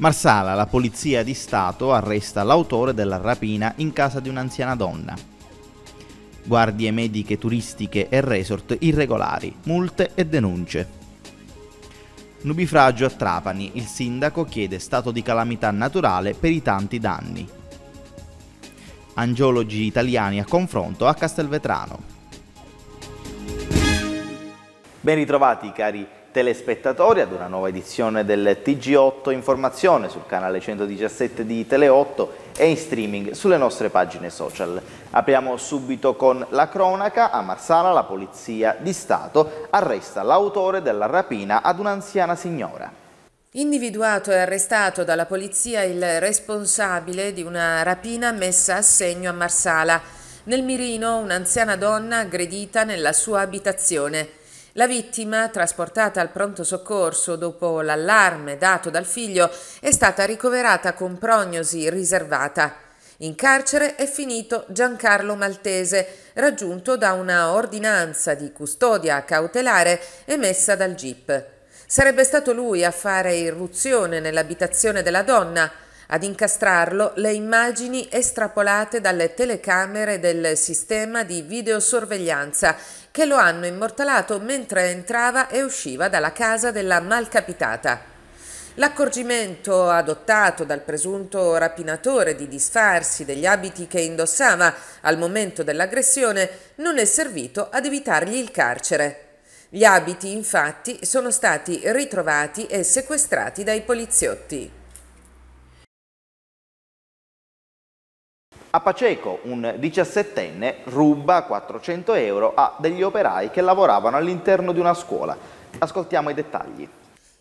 Marsala, la polizia di Stato, arresta l'autore della rapina in casa di un'anziana donna. Guardie mediche turistiche e resort irregolari, multe e denunce. Nubifragio a Trapani, il sindaco chiede stato di calamità naturale per i tanti danni. Angiologi italiani a confronto a Castelvetrano. Ben ritrovati cari telespettatori ad una nuova edizione del TG8 Informazione sul canale 117 di Tele8 e in streaming sulle nostre pagine social. Apriamo subito con la cronaca. A Marsala la polizia di Stato arresta l'autore della rapina ad un'anziana signora. Individuato e arrestato dalla polizia il responsabile di una rapina messa a segno a Marsala. Nel mirino un'anziana donna aggredita nella sua abitazione. La vittima, trasportata al pronto soccorso dopo l'allarme dato dal figlio, è stata ricoverata con prognosi riservata. In carcere è finito Giancarlo Maltese, raggiunto da una ordinanza di custodia cautelare emessa dal GIP. Sarebbe stato lui a fare irruzione nell'abitazione della donna, ad incastrarlo le immagini estrapolate dalle telecamere del sistema di videosorveglianza che lo hanno immortalato mentre entrava e usciva dalla casa della malcapitata. L'accorgimento adottato dal presunto rapinatore di disfarsi degli abiti che indossava al momento dell'aggressione non è servito ad evitargli il carcere. Gli abiti infatti sono stati ritrovati e sequestrati dai poliziotti. A Paceco un 17enne ruba 400 euro a degli operai che lavoravano all'interno di una scuola. Ascoltiamo i dettagli.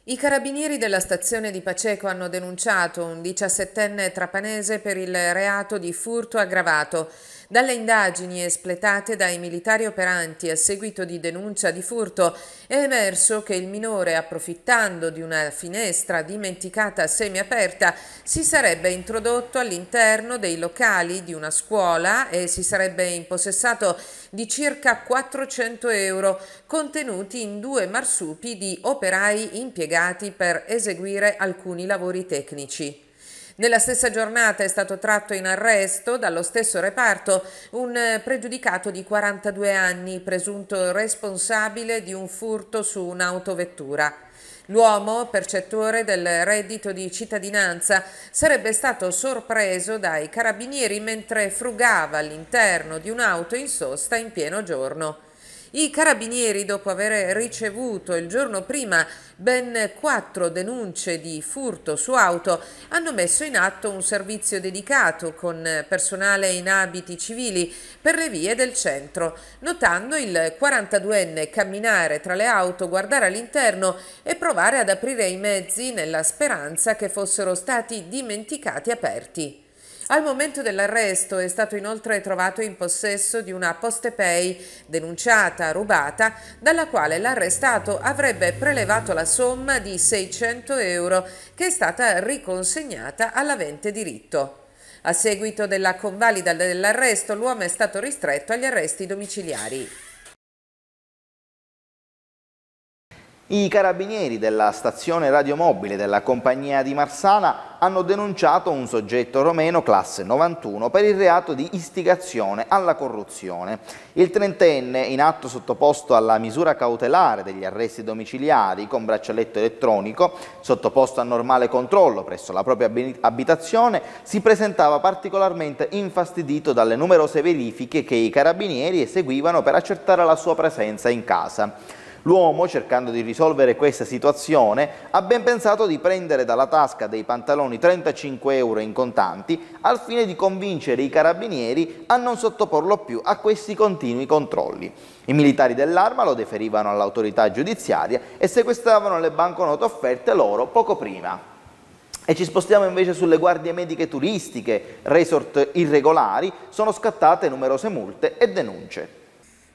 I carabinieri della stazione di Paceco hanno denunciato un 17enne trapanese per il reato di furto aggravato. Dalle indagini espletate dai militari operanti a seguito di denuncia di furto è emerso che il minore, approfittando di una finestra dimenticata semiaperta, si sarebbe introdotto all'interno dei locali di una scuola e si sarebbe impossessato di circa 400 euro contenuti in due marsupi di operai impiegati per eseguire alcuni lavori tecnici. Nella stessa giornata è stato tratto in arresto dallo stesso reparto un eh, pregiudicato di 42 anni, presunto responsabile di un furto su un'autovettura. L'uomo, percettore del reddito di cittadinanza, sarebbe stato sorpreso dai carabinieri mentre frugava all'interno di un'auto in sosta in pieno giorno. I carabinieri, dopo aver ricevuto il giorno prima ben quattro denunce di furto su auto, hanno messo in atto un servizio dedicato con personale in abiti civili per le vie del centro, notando il 42enne camminare tra le auto, guardare all'interno e provare ad aprire i mezzi nella speranza che fossero stati dimenticati aperti. Al momento dell'arresto è stato inoltre trovato in possesso di una poste pay denunciata, rubata, dalla quale l'arrestato avrebbe prelevato la somma di 600 euro che è stata riconsegnata all'avente diritto. A seguito della convalida dell'arresto l'uomo è stato ristretto agli arresti domiciliari. I carabinieri della stazione radiomobile della compagnia di Marsala hanno denunciato un soggetto romeno classe 91 per il reato di istigazione alla corruzione. Il trentenne, in atto sottoposto alla misura cautelare degli arresti domiciliari con braccialetto elettronico, sottoposto a normale controllo presso la propria abitazione, si presentava particolarmente infastidito dalle numerose verifiche che i carabinieri eseguivano per accertare la sua presenza in casa. L'uomo, cercando di risolvere questa situazione, ha ben pensato di prendere dalla tasca dei pantaloni 35 euro in contanti al fine di convincere i carabinieri a non sottoporlo più a questi continui controlli. I militari dell'arma lo deferivano all'autorità giudiziaria e sequestravano le banconote offerte loro poco prima. E ci spostiamo invece sulle guardie mediche turistiche, resort irregolari, sono scattate numerose multe e denunce.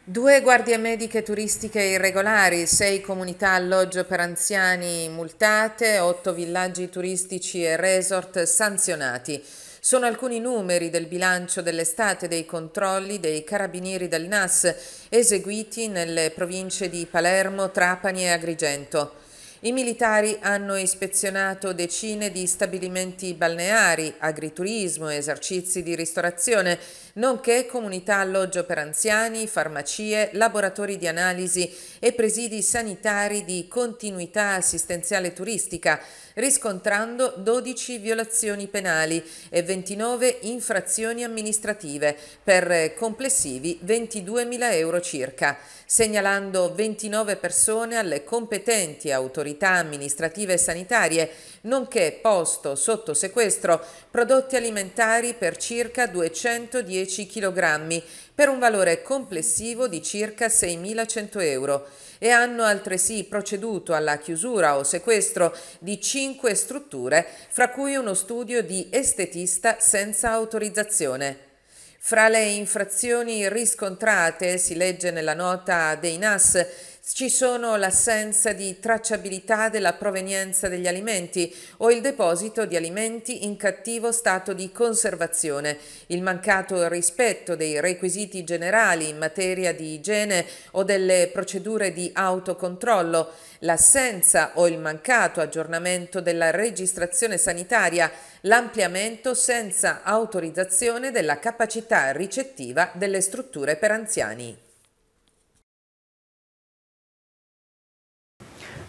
Due guardie mediche turistiche irregolari, sei comunità alloggio per anziani multate, otto villaggi turistici e resort sanzionati. Sono alcuni numeri del bilancio dell'estate dei controlli dei carabinieri del NAS eseguiti nelle province di Palermo, Trapani e Agrigento. I militari hanno ispezionato decine di stabilimenti balneari, agriturismo, esercizi di ristorazione nonché comunità alloggio per anziani, farmacie, laboratori di analisi e presidi sanitari di continuità assistenziale turistica, riscontrando 12 violazioni penali e 29 infrazioni amministrative per complessivi 22.000 euro circa, segnalando 29 persone alle competenti autorità amministrative e sanitarie, nonché posto sotto sequestro prodotti alimentari per circa 210 10 kg per un valore complessivo di circa 6.100 euro e hanno altresì proceduto alla chiusura o sequestro di 5 strutture, fra cui uno studio di estetista senza autorizzazione. Fra le infrazioni riscontrate si legge nella nota dei NAS ci sono l'assenza di tracciabilità della provenienza degli alimenti o il deposito di alimenti in cattivo stato di conservazione, il mancato rispetto dei requisiti generali in materia di igiene o delle procedure di autocontrollo, l'assenza o il mancato aggiornamento della registrazione sanitaria, l'ampliamento senza autorizzazione della capacità ricettiva delle strutture per anziani.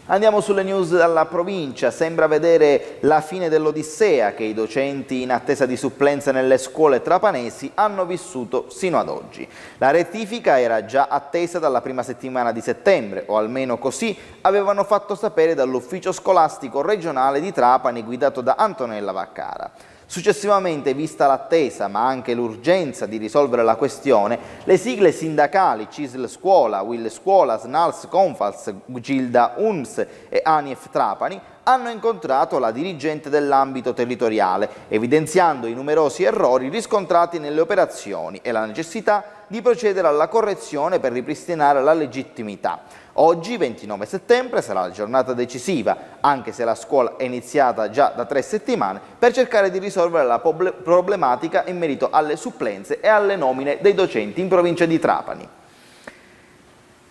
Andiamo sulle news dalla provincia, sembra vedere la fine dell'Odissea che i docenti in attesa di supplenze nelle scuole trapanesi hanno vissuto sino ad oggi. La rettifica era già attesa dalla prima settimana di settembre, o almeno così avevano fatto sapere dall'ufficio scolastico regionale di Trapani guidato da Antonella Vaccara. Successivamente, vista l'attesa ma anche l'urgenza di risolvere la questione, le sigle sindacali CISL Scuola, Will Scuola, SNALS Confals, Gilda UNS e ANIF Trapani hanno incontrato la dirigente dell'ambito territoriale, evidenziando i numerosi errori riscontrati nelle operazioni e la necessità di procedere alla correzione per ripristinare la legittimità. Oggi, 29 settembre, sarà la giornata decisiva, anche se la scuola è iniziata già da tre settimane, per cercare di risolvere la problematica in merito alle supplenze e alle nomine dei docenti in provincia di Trapani.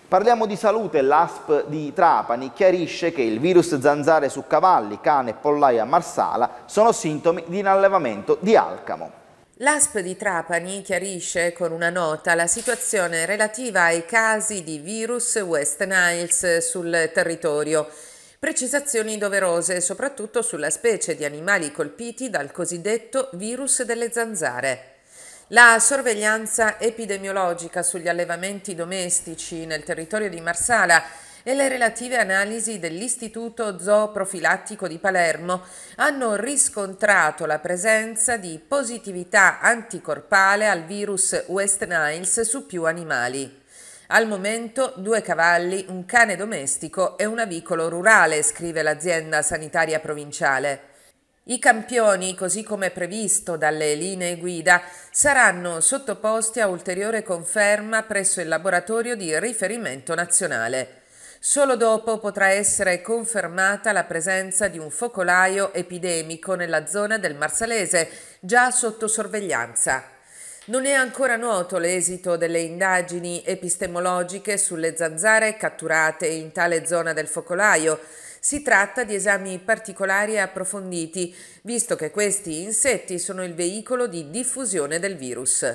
Parliamo di salute, l'ASP di Trapani chiarisce che il virus zanzare su cavalli, cane, e pollaia, marsala sono sintomi di inallevamento di alcamo. L'ASP di Trapani chiarisce con una nota la situazione relativa ai casi di virus West Niles sul territorio. Precisazioni doverose soprattutto sulla specie di animali colpiti dal cosiddetto virus delle zanzare. La sorveglianza epidemiologica sugli allevamenti domestici nel territorio di Marsala e le relative analisi dell'Istituto Zooprofilattico di Palermo hanno riscontrato la presenza di positività anticorpale al virus West Niles su più animali. Al momento due cavalli, un cane domestico e un avicolo rurale, scrive l'azienda sanitaria provinciale. I campioni, così come previsto dalle linee guida, saranno sottoposti a ulteriore conferma presso il laboratorio di riferimento nazionale. Solo dopo potrà essere confermata la presenza di un focolaio epidemico nella zona del Marsalese, già sotto sorveglianza. Non è ancora noto l'esito delle indagini epistemologiche sulle zanzare catturate in tale zona del focolaio. Si tratta di esami particolari e approfonditi, visto che questi insetti sono il veicolo di diffusione del virus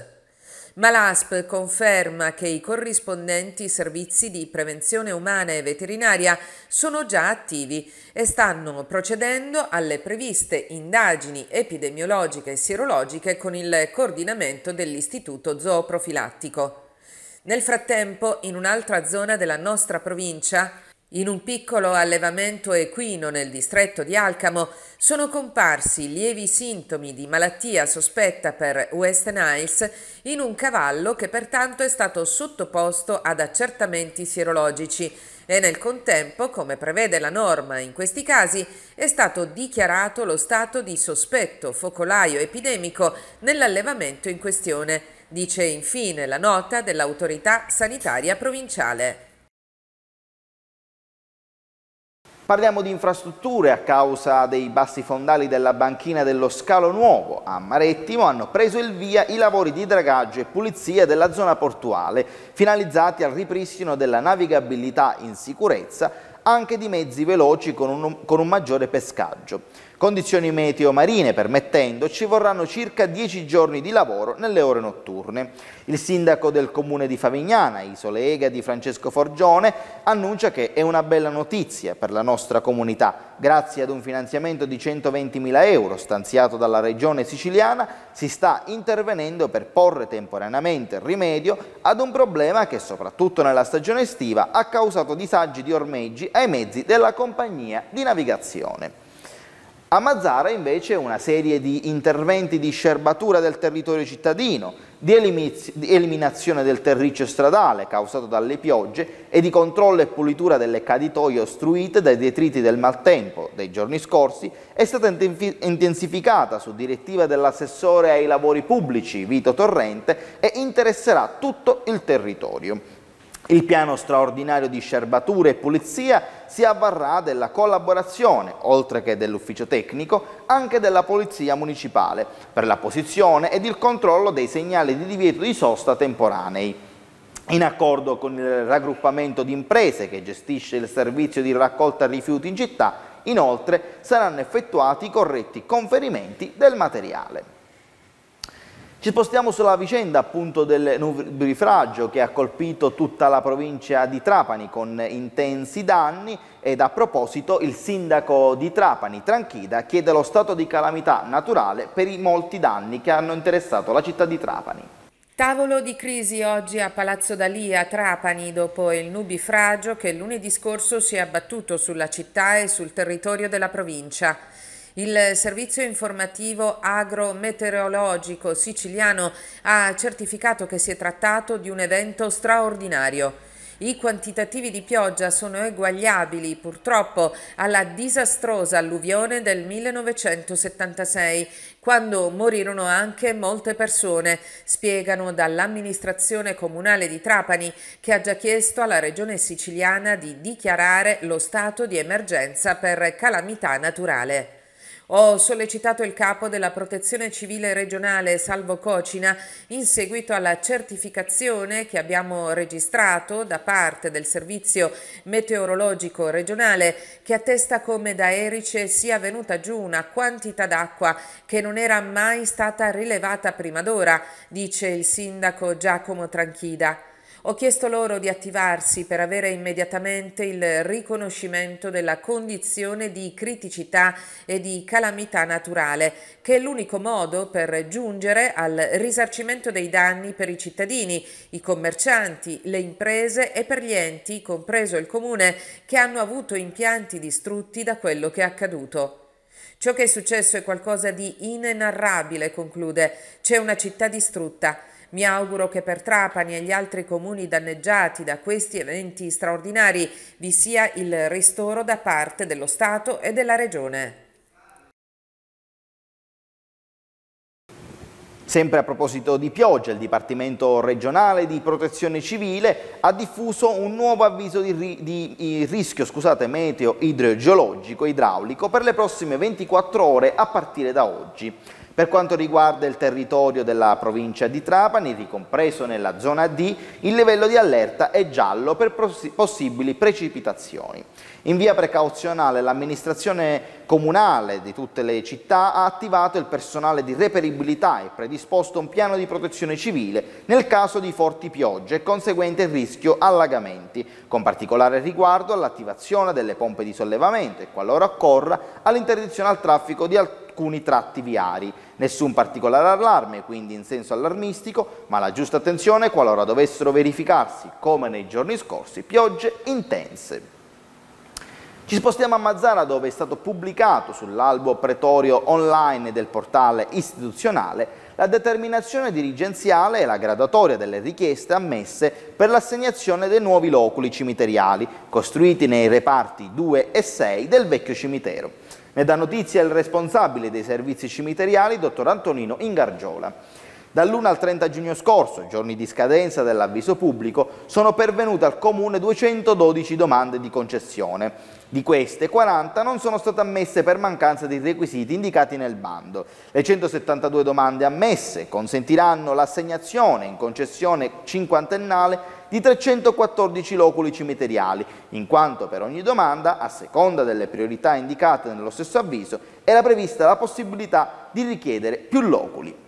ma l'ASP conferma che i corrispondenti servizi di prevenzione umana e veterinaria sono già attivi e stanno procedendo alle previste indagini epidemiologiche e sierologiche con il coordinamento dell'Istituto Zooprofilattico. Nel frattempo, in un'altra zona della nostra provincia, in un piccolo allevamento equino nel distretto di Alcamo sono comparsi lievi sintomi di malattia sospetta per West Niles in un cavallo che pertanto è stato sottoposto ad accertamenti sierologici e nel contempo, come prevede la norma in questi casi, è stato dichiarato lo stato di sospetto focolaio epidemico nell'allevamento in questione, dice infine la nota dell'autorità sanitaria provinciale. Parliamo di infrastrutture a causa dei bassi fondali della banchina dello Scalo Nuovo. A Marettimo hanno preso il via i lavori di dragaggio e pulizia della zona portuale, finalizzati al ripristino della navigabilità in sicurezza anche di mezzi veloci con un, con un maggiore pescaggio. Condizioni meteo marine permettendo ci vorranno circa 10 giorni di lavoro nelle ore notturne. Il sindaco del comune di Favignana, Isole di Francesco Forgione, annuncia che è una bella notizia per la nostra comunità. Grazie ad un finanziamento di 120.000 euro stanziato dalla regione siciliana si sta intervenendo per porre temporaneamente rimedio ad un problema che soprattutto nella stagione estiva ha causato disagi di ormeggi ai mezzi della compagnia di navigazione. A Mazzara invece una serie di interventi di scerbatura del territorio cittadino, di eliminazione del terriccio stradale causato dalle piogge e di controllo e pulitura delle caditoie ostruite dai detriti del maltempo dei giorni scorsi è stata intensificata su direttiva dell'assessore ai lavori pubblici Vito Torrente e interesserà tutto il territorio. Il piano straordinario di scerbature e pulizia si avvarrà della collaborazione, oltre che dell'ufficio tecnico, anche della Polizia Municipale, per la posizione ed il controllo dei segnali di divieto di sosta temporanei. In accordo con il raggruppamento di imprese che gestisce il servizio di raccolta rifiuti in città, inoltre saranno effettuati i corretti conferimenti del materiale. Ci spostiamo sulla vicenda appunto del nubifragio che ha colpito tutta la provincia di Trapani con intensi danni ed a proposito il sindaco di Trapani, Tranchida, chiede lo stato di calamità naturale per i molti danni che hanno interessato la città di Trapani. Tavolo di crisi oggi a Palazzo Dalì a Trapani, dopo il nubifragio che lunedì scorso si è abbattuto sulla città e sul territorio della provincia. Il servizio informativo agrometeorologico siciliano ha certificato che si è trattato di un evento straordinario. I quantitativi di pioggia sono eguagliabili purtroppo alla disastrosa alluvione del 1976, quando morirono anche molte persone, spiegano dall'amministrazione comunale di Trapani che ha già chiesto alla regione siciliana di dichiarare lo stato di emergenza per calamità naturale. Ho sollecitato il capo della protezione civile regionale Salvo Cocina in seguito alla certificazione che abbiamo registrato da parte del servizio meteorologico regionale che attesta come da Erice sia venuta giù una quantità d'acqua che non era mai stata rilevata prima d'ora, dice il sindaco Giacomo Tranchida. Ho chiesto loro di attivarsi per avere immediatamente il riconoscimento della condizione di criticità e di calamità naturale, che è l'unico modo per giungere al risarcimento dei danni per i cittadini, i commercianti, le imprese e per gli enti, compreso il comune, che hanno avuto impianti distrutti da quello che è accaduto. Ciò che è successo è qualcosa di inenarrabile, conclude. C'è una città distrutta. Mi auguro che per Trapani e gli altri comuni danneggiati da questi eventi straordinari vi sia il ristoro da parte dello Stato e della Regione. Sempre a proposito di pioggia, il Dipartimento regionale di protezione civile ha diffuso un nuovo avviso di, ri di rischio scusate, meteo idrogeologico e idraulico per le prossime 24 ore a partire da oggi. Per quanto riguarda il territorio della provincia di Trapani, ricompreso nella zona D, il livello di allerta è giallo per possibili precipitazioni. In via precauzionale l'amministrazione comunale di tutte le città ha attivato il personale di reperibilità e predisposto un piano di protezione civile nel caso di forti piogge e conseguente rischio allagamenti, con particolare riguardo all'attivazione delle pompe di sollevamento e, qualora occorra, all'interdizione al traffico di alcuni tratti viari. Nessun particolare allarme, quindi in senso allarmistico, ma la giusta attenzione qualora dovessero verificarsi, come nei giorni scorsi, piogge intense. Ci spostiamo a Mazzara dove è stato pubblicato sull'albo pretorio online del portale istituzionale la determinazione dirigenziale e la gradatoria delle richieste ammesse per l'assegnazione dei nuovi loculi cimiteriali costruiti nei reparti 2 e 6 del vecchio cimitero. Ne dà notizia il responsabile dei servizi cimiteriali, dottor Antonino Ingargiola. Dall'1 al 30 giugno scorso, giorni di scadenza dell'avviso pubblico, sono pervenute al Comune 212 domande di concessione. Di queste, 40 non sono state ammesse per mancanza dei requisiti indicati nel bando. Le 172 domande ammesse consentiranno l'assegnazione in concessione cinquantennale di 314 loculi cimiteriali, in quanto per ogni domanda, a seconda delle priorità indicate nello stesso avviso, era prevista la possibilità di richiedere più loculi.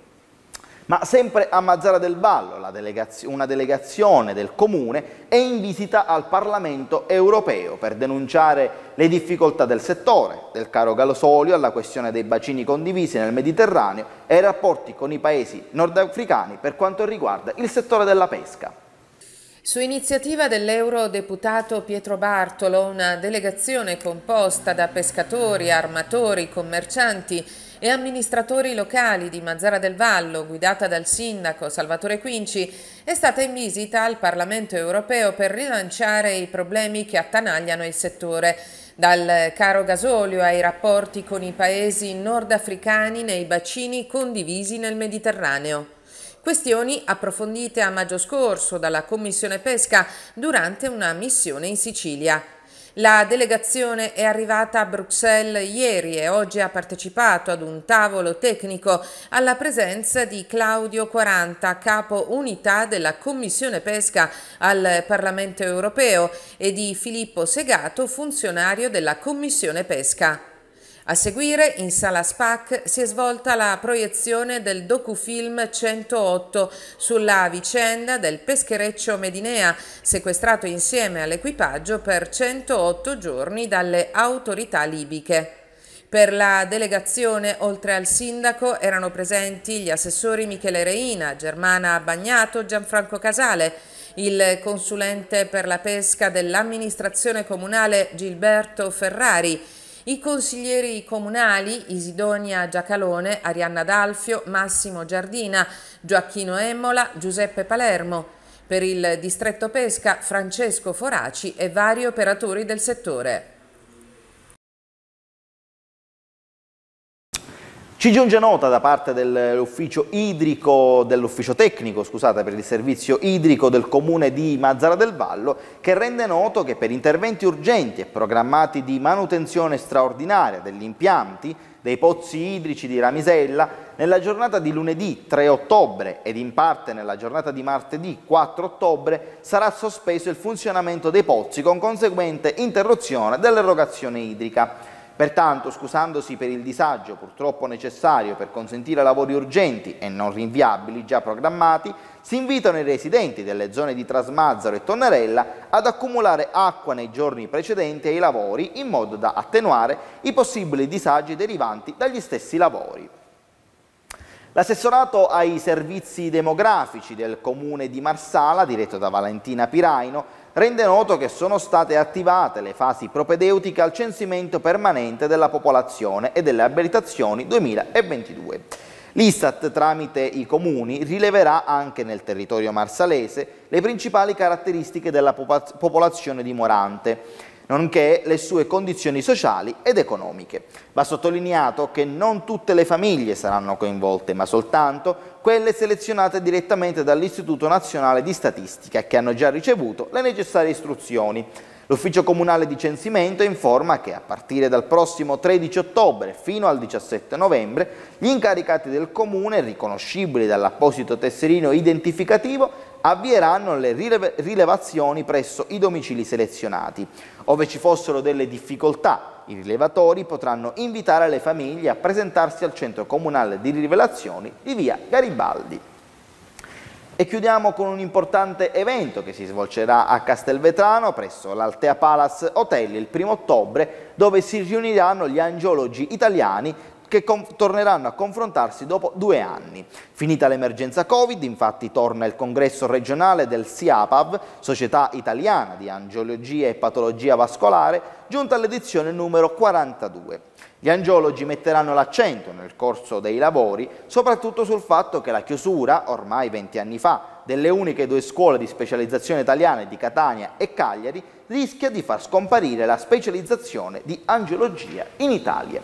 Ma sempre a Mazzara del Vallo, delegazio una delegazione del Comune è in visita al Parlamento europeo per denunciare le difficoltà del settore, del caro Galosolio alla questione dei bacini condivisi nel Mediterraneo e i rapporti con i paesi nordafricani per quanto riguarda il settore della pesca. Su iniziativa dell'eurodeputato Pietro Bartolo, una delegazione composta da pescatori, armatori, commercianti e amministratori locali di Mazzara del Vallo, guidata dal sindaco Salvatore Quinci, è stata in visita al Parlamento europeo per rilanciare i problemi che attanagliano il settore dal caro gasolio ai rapporti con i paesi nordafricani nei bacini condivisi nel Mediterraneo. Questioni approfondite a maggio scorso dalla Commissione Pesca durante una missione in Sicilia. La delegazione è arrivata a Bruxelles ieri e oggi ha partecipato ad un tavolo tecnico alla presenza di Claudio Quaranta, capo unità della Commissione Pesca al Parlamento europeo e di Filippo Segato, funzionario della Commissione Pesca. A seguire, in sala SPAC, si è svolta la proiezione del docufilm 108 sulla vicenda del peschereccio Medinea, sequestrato insieme all'equipaggio per 108 giorni dalle autorità libiche. Per la delegazione, oltre al sindaco, erano presenti gli assessori Michele Reina, Germana Bagnato, Gianfranco Casale, il consulente per la pesca dell'amministrazione comunale Gilberto Ferrari, i consiglieri comunali Isidonia Giacalone, Arianna D'Alfio, Massimo Giardina, Gioacchino Emmola, Giuseppe Palermo. Per il distretto pesca Francesco Foraci e vari operatori del settore. Ci giunge nota da parte dell'ufficio idrico, dell'ufficio tecnico, scusate, per il servizio idrico del comune di Mazzara del Vallo, che rende noto che per interventi urgenti e programmati di manutenzione straordinaria degli impianti dei pozzi idrici di Ramisella, nella giornata di lunedì 3 ottobre ed in parte nella giornata di martedì 4 ottobre sarà sospeso il funzionamento dei pozzi con conseguente interruzione dell'erogazione idrica. Pertanto, scusandosi per il disagio purtroppo necessario per consentire lavori urgenti e non rinviabili già programmati, si invitano i residenti delle zone di Trasmazzaro e Tonnarella ad accumulare acqua nei giorni precedenti ai lavori in modo da attenuare i possibili disagi derivanti dagli stessi lavori. L'assessorato ai servizi demografici del comune di Marsala, diretto da Valentina Piraino, rende noto che sono state attivate le fasi propedeutiche al censimento permanente della popolazione e delle abilitazioni 2022. L'Istat tramite i comuni rileverà anche nel territorio marsalese le principali caratteristiche della popolazione dimorante, nonché le sue condizioni sociali ed economiche. Va sottolineato che non tutte le famiglie saranno coinvolte, ma soltanto quelle selezionate direttamente dall'Istituto Nazionale di Statistica che hanno già ricevuto le necessarie istruzioni. L'Ufficio Comunale di Censimento informa che a partire dal prossimo 13 ottobre fino al 17 novembre gli incaricati del Comune, riconoscibili dall'apposito tesserino identificativo, avvieranno le rilevazioni presso i domicili selezionati. Ove ci fossero delle difficoltà, i rilevatori potranno invitare le famiglie a presentarsi al centro comunale di rilevazioni di via Garibaldi. E chiudiamo con un importante evento che si svolgerà a Castelvetrano presso l'Altea Palace Hotel il 1 ottobre dove si riuniranno gli angiologi italiani che torneranno a confrontarsi dopo due anni. Finita l'emergenza Covid, infatti, torna il congresso regionale del SIAPAV, Società Italiana di Angiologia e Patologia Vascolare, giunta all'edizione numero 42. Gli angiologi metteranno l'accento nel corso dei lavori soprattutto sul fatto che la chiusura, ormai 20 anni fa, delle uniche due scuole di specializzazione italiane di Catania e Cagliari, rischia di far scomparire la specializzazione di angiologia in Italia.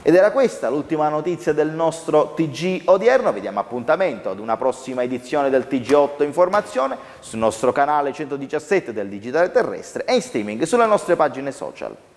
Ed era questa l'ultima notizia del nostro TG odierno, vediamo appuntamento ad una prossima edizione del TG8 Informazione sul nostro canale 117 del Digitale Terrestre e in streaming sulle nostre pagine social.